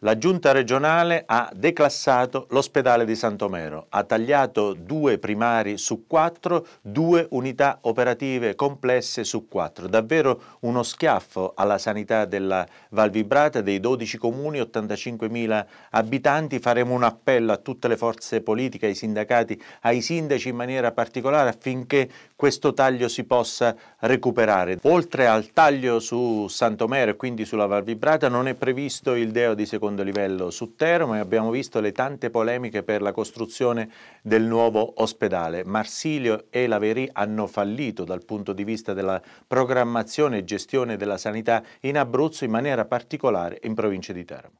La giunta regionale ha declassato l'ospedale di Santomero, ha tagliato due primari su quattro, due unità operative complesse su quattro. Davvero uno schiaffo alla sanità della Val Vibrata, dei 12 comuni, 85.000 abitanti. Faremo un appello a tutte le forze politiche, ai sindacati, ai sindaci in maniera particolare affinché questo taglio si possa recuperare. Oltre al taglio su Santomero e quindi sulla Val Vibrata non è previsto il deo di secondo secondo livello su Teramo e abbiamo visto le tante polemiche per la costruzione del nuovo ospedale. Marsilio e Laveri hanno fallito dal punto di vista della programmazione e gestione della sanità in Abruzzo in maniera particolare in provincia di Teramo.